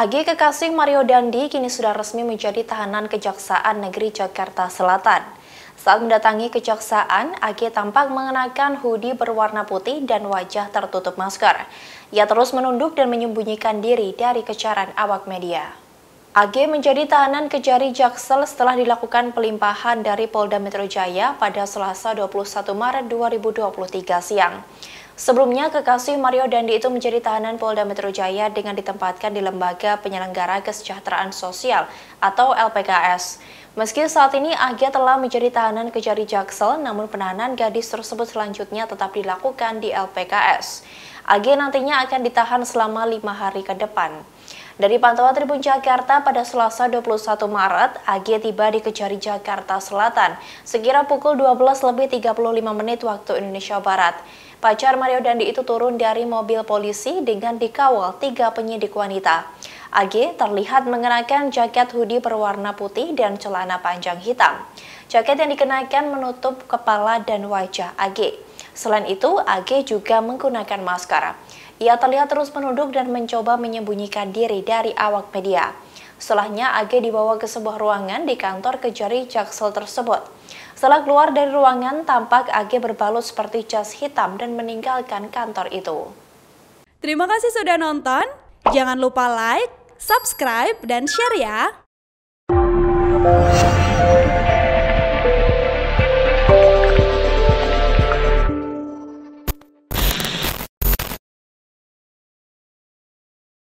AG Kekasih Mario Dandi kini sudah resmi menjadi tahanan Kejaksaan Negeri Jakarta Selatan. Saat mendatangi kejaksaan, AG tampak mengenakan hoodie berwarna putih dan wajah tertutup masker. Ia terus menunduk dan menyembunyikan diri dari kejaran awak media. AG menjadi tahanan kejari Jaksel setelah dilakukan pelimpahan dari Polda Metro Jaya pada Selasa 21 Maret 2023 siang. Sebelumnya, kekasih Mario Dandi itu menjadi tahanan Polda Metro Jaya dengan ditempatkan di Lembaga Penyelenggara Kesejahteraan Sosial atau LPKS. Meski saat ini Agia telah menjadi tahanan Kejari Jaksel, namun penahanan gadis tersebut selanjutnya tetap dilakukan di LPKS. Agia nantinya akan ditahan selama lima hari ke depan. Dari pantauan Tribun Jakarta pada Selasa 21 Maret, AG tiba di Kejari Jakarta Selatan sekira pukul 12 lebih 35 menit waktu Indonesia Barat. Pacar Mario Dandi itu turun dari mobil polisi dengan dikawal tiga penyidik wanita. AG terlihat mengenakan jaket hoodie berwarna putih dan celana panjang hitam. Jaket yang dikenakan menutup kepala dan wajah AG. Selain itu, AG juga menggunakan masker. Ia terlihat terus menunduk dan mencoba menyembunyikan diri dari awak media. Setelahnya, AG dibawa ke sebuah ruangan di kantor kejari Jaksel tersebut. Setelah keluar dari ruangan, tampak AG berbalut seperti jas hitam dan meninggalkan kantor itu. Terima kasih sudah nonton. Jangan lupa like, subscribe, dan share ya.